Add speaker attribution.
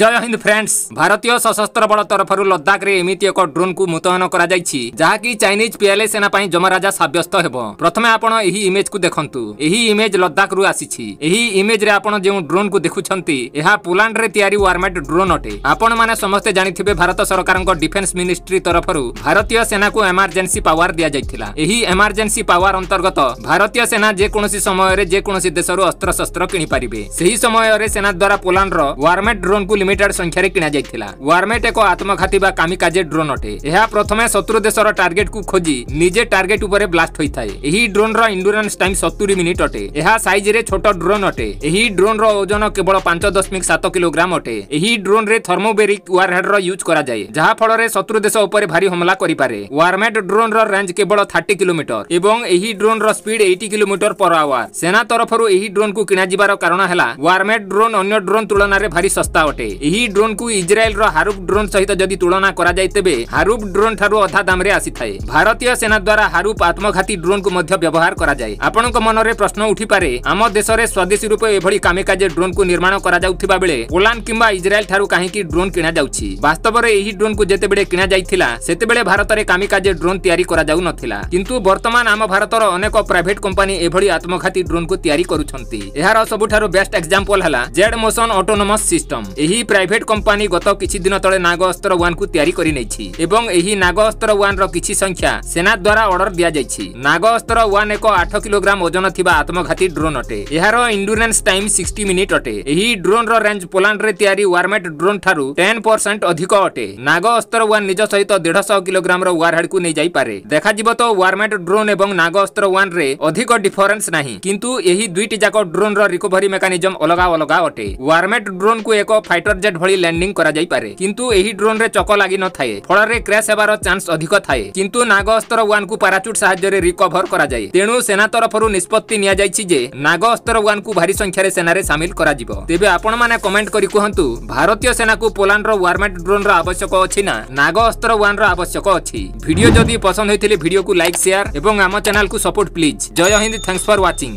Speaker 1: জয় Hind friends ভারতীয় সশস্ত্র বল তরফর লদাখে এমিতি এক ড্রোনকু মুতয়ন করা যাইছি যাকি চাইনিজ পিএলএ সেনা পাই জমরাজা সাব্যস্ত হেব প্রথমে আপন এই ইমেজ কু দেখন্তু এই ইমেজ লদাখরু আসিছি এই ইমেজ রে আপন যে ড্রোন কু দেখুছন্তি এহা পোল্যান্ড রে তৈরি ওয়ারমেড ড্রোন অটে আপন মানে সমস্তে জানিথিবে ভারত সরকারଙ୍କ ডিফেন্স মিনিষ্ট্রি তরফরু ভারতীয় সেনাকু এমার্জেন্সি পাওয়ার দিয়া যাইথিলা এই এমার্জেন্সি পাওয়ার অন্তর্গত ভারতীয় সেনা যে কোনসি সময়রে যে কোনসি দেশরু অস্ত্রশস্ত্র কিনি পারিবে সেই সময়রে সেনা দ্বারা পোল্যান্ডর ওয়ারমেড ড্রোনকু লিমিটেড সংখ্যায় কিণা যাই ওয়ারমেট এক আত্মঘাতী বা কামিকাজে ড্রোন অটে এহা প্রথমে শত্রু দেশর টার্গেট কু খোঁজি নিজে টার্গেট উপরে ব্লাস্ট হয়ে থাকে এই ড্রোন র ইন্ডুরান্স টাইম সতুরি মিনিট অটে এহা সাইজরে ছোট ড্রোন অটে এই ড্রোন র ওজন কেবল পাঁচ দশমিক সাত কিলোগ্রাম অটে এই ড্রোন রে থর্মোবেরিক ওয়ারহেড র ইউজ করা যায় যাহা ফলরে শত্রু দেশ উপরে ভারী হমলা করিপারে ওয়ারমেট ড্রোন র রেঞ্জ কেবল থার্টি কিলোমিটর এবং এই ড্রোন র speed eighty kilometre per hour সেনা তরফর এই ড্রোন কু কিণা যাবার কারণ হল ওয়ারমেট ড্রোন অন্য ড্রোন তুলনায় ভারী সস্তা অটে ଏହି ଡ୍ରୋନ୍କୁ ଇସ୍ରାଏଲ୍ର ହାରୁଫ୍ ଡ୍ରୋନ୍ ସହିତ ଯଦି ତୁଳନା କରାଯାଏ ତେବେ ହାରୁଫ୍ ଡ୍ରୋନ୍ ଠାରୁ ଅଧା ଦାମରେ ଆସିଥାଏ ଭାରତୀୟ ସେନା ଦ୍ୱାରା ହାରୁଫ୍ ଆତ୍ମଘାତୀ ଡ୍ରୋନ୍କୁ ମଧ୍ୟ ବ୍ୟବହାର କରାଯାଏ ଆପଣଙ୍କ ମନରେ ପ୍ରଶ୍ନ ଉଠିପାରେ ଆମ ଦେଶରେ ସ୍ୱଦେଶୀ ରୂପେ ଏଭଳି କାମିକାଜେ ଡ୍ରୋନ୍କୁ ନିର୍ମାଣ କରାଯାଉଥିବା ବେଳେ ପୋଲାଣ୍ଡ କିମ୍ବା ଇସ୍ରାଏଲ୍ ଠାରୁ କାହିଁକି ଡ୍ରୋନ୍ କିଣାଯାଉଛି ବାସ୍ତବରେ ଏହି ଡ୍ରୋନ୍କୁ ଯେତେବେଳେ କିଣାଯାଇଥିଲା ସେତେବେଳେ ଭାରତରେ କାମିକାଜେ ଡ୍ରୋନ୍ ତିଆରି କରାଯାଉନଥିଲା କିନ୍ତୁ ବର୍ତ୍ତମାନ ଆମ ଭାରତର ଅନେକ ପ୍ରାଇଭେଟ୍ କମ୍ପାନୀ ଏଭଳି ଆତ୍ମଘାତୀ ଡ୍ରୋନ୍କୁ ତିଆରି କରୁଛନ୍ତି ଏହାର ସବୁଠାରୁ ବେଷ୍ଟ ଏକ୍ସାମ୍ପଲ୍ ହେଲା ଜେଡ୍ ମୋସନ୍ ଅଟୋନୋମସ୍ ସିଷ୍ଟମ୍ ଏହି ଏହି ପ୍ରାଇଭେଟ୍ କମ୍ପାନୀ ଗତ କିଛି ଦିନ ତଳେ ନାଗ ଅସ୍ତ୍ର ୱାନ୍କୁ ତିଆରି କରିନେଇଛି ଏବଂ ଏହି ନାଗ ଅସ୍ତ୍ର ୱାନ୍ର କିଛି ସଂଖ୍ୟା ସେନା ଦ୍ୱାରା ଅର୍ଡର ଦିଆଯାଇଛି ନାଗ ଅସ୍ତ୍ର ୱାନ୍ ଏକ ଆଠ କିଲୋଗ୍ରାମ ଓଜନ ଥିବା ଆତ୍ମଘାତୀ ଡ୍ରୋନ୍ ଅଟେ ଏହାର ଇଣ୍ଡୁରାନ୍ସ ଟାଇମ୍ ସିକ୍ସଟି ମିନିଟ୍ ଅଟେ ଏହି ଡ୍ରୋନ୍ର ରେଞ୍ଜ ପୋଲାଣ୍ଡରେ ତିଆରି ୱାର୍ମେଟ୍ ଡ୍ରୋନ୍ ଠାରୁ ଟେନ୍ ପରସେଣ୍ଟ ଅଧିକ ଅଟେ ନାଗ ଅସ୍ତ୍ର ୱାନ୍ ନିଜ ସହିତ ଦେଢ଼ଶହ କିଲୋଗ୍ରାମର ୱାରହେଡ୍କୁ ନେଇଯାଇପାରେ ଦେଖାଯିବ ତ ୱାର୍ମେଟ୍ ଡ୍ରୋନ୍ ଏବଂ ନାଗ ଅସ୍ତ୍ର ୱାନ୍ରେ ଅଧିକ ଡିଫରେନ୍ସ ନାହିଁ କିନ୍ତୁ ଏହି ଦୁଇଟି ଯାକ ଡ୍ରୋନ୍ର ରିକୋଭରି ମେକାନିଜମ୍ ଅଲଗା ଅଲଗା ଅଟେ ୱାର୍ମେଟ୍ ଡ୍ରୋନ୍କୁ ଏକ ଫାଇଟର ଇଣ୍ଟରଜେଟ୍ ଭଳି ଲ୍ୟାଣ୍ଡିଂ କରାଯାଇପାରେ କିନ୍ତୁ ଏହି ଡ୍ରୋନ୍ରେ ଚକ ଲାଗି ନଥାଏ ଫଳରେ କ୍ରାସ୍ ହେବାର ଚାନ୍ସ ଅଧିକ ଥାଏ କିନ୍ତୁ ନାଗ ଅସ୍ତ୍ର ୱାନ୍କୁ ପାରାଚୁଟ୍ ସାହାଯ୍ୟରେ ରିକଭର କରାଯାଏ ତେଣୁ ସେନା ତରଫରୁ ନିଷ୍ପତ୍ତି ନିଆଯାଇଛି ଯେ ନାଗ ଅସ୍ତ୍ର ୱାନ୍କୁ ଭାରି ସଂଖ୍ୟାରେ ସେନାରେ ସାମିଲ କରାଯିବ ତେବେ ଆପଣମାନେ କମେଣ୍ଟ କରି କୁହନ୍ତୁ ଭାରତୀୟ ସେନାକୁ ପୋଲାଣ୍ଡର ୱାର୍ମେଟ୍ ଡ୍ରୋନ୍ର ଆବଶ୍ୟକ ଅଛି ନା ନାଗ ଅସ୍ତ୍ର ୱାନ୍ର ଆବଶ୍ୟକ ଅଛି ଭିଡିଓ ଯଦି ପସନ୍ଦ ହୋଇଥିଲେ ଭିଡିଓକୁ ଲାଇକ୍ ସେୟାର ଏବଂ ଆମ ଚ୍ୟାନେଲକୁ support please Jai Hind thanks for watching